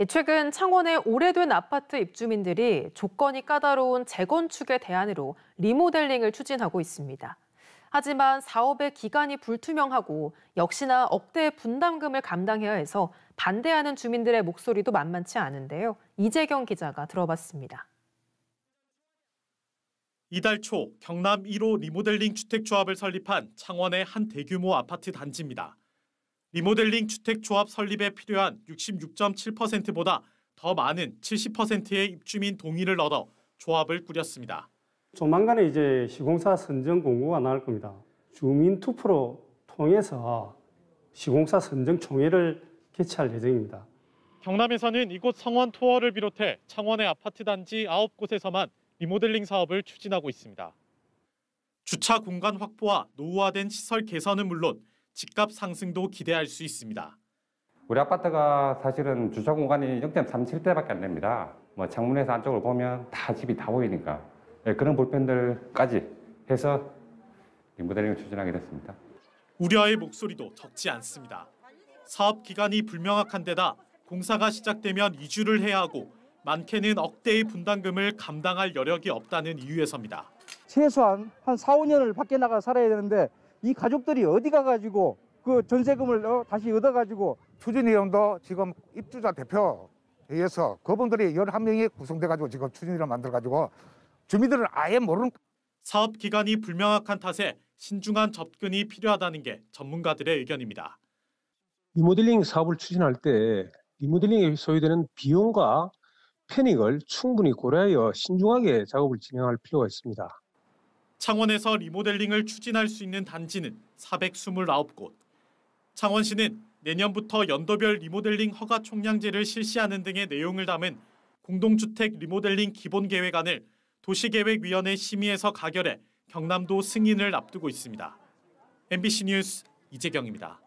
예, 최근 창원의 오래된 아파트 입주민들이 조건이 까다로운 재건축의 대안으로 리모델링을 추진하고 있습니다. 하지만 사업의 기간이 불투명하고 역시나 억대의 분담금을 감당해야 해서 반대하는 주민들의 목소리도 만만치 않은데요. 이재경 기자가 들어봤습니다. 이달 초 경남 1호 리모델링 주택조합을 설립한 창원의 한 대규모 아파트 단지입니다. 리모델링 주택조합 설립에 필요한 66.7%보다 더 많은 70%의 입주민 동의를 얻어 조합을 꾸렸습니다. 조만간에 이제 시공사 선정 공고가 나올 겁니다. 주민 투표로 통해서 시공사 선정 총회를 개최할 예정입니다. 경남에서는 이곳 성원 투어를 비롯해 창원의 아파트 단지 9곳에서만 리모델링 사업을 추진하고 있습니다. 주차 공간 확보와 노후화된 시설 개선은 물론 집값 상승도 기대할 수 있습니다. 우리 아파트가 사실은 주차 공간이 0.37대밖에 안 됩니다. 뭐 창문에서 안쪽을 보면 다 집이 다 보이니까 네, 그런 불편들까지 해서 리모델링을 추진하게 됐습니다. 우려의 목소리도 적지 않습니다. 사업 기간이 불명확한 데다 공사가 시작되면 이주를 해야 하고 많게는 억대의 분담금을 감당할 여력이 없다는 이유에서입니다. 최소한 한 4, 5년을 밖에 나가 살아야 되는데 이 가족들이 어디 가가지고 그 전세금을 어, 다시 얻어가지고 추진이 형도 지금 입주자 대표 의해서 그분들이 열한 명이 구성돼가지고 지금 추진위를 만들어가지고 주민들은 아예 모르는 사업 기간이 불명확한 탓에 신중한 접근이 필요하다는 게 전문가들의 의견입니다. 리모델링 사업을 추진할 때 리모델링에 소요되는 비용과 패닉을 충분히 고려하여 신중하게 작업을 진행할 필요가 있습니다. 창원에서 리모델링을 추진할 수 있는 단지는 429곳. 창원시는 내년부터 연도별 리모델링 허가 총량제를 실시하는 등의 내용을 담은 공동주택 리모델링 기본계획안을 도시계획위원회 심의에서 가결해 경남도 승인을 앞두고 있습니다. MBC 뉴스 이재경입니다.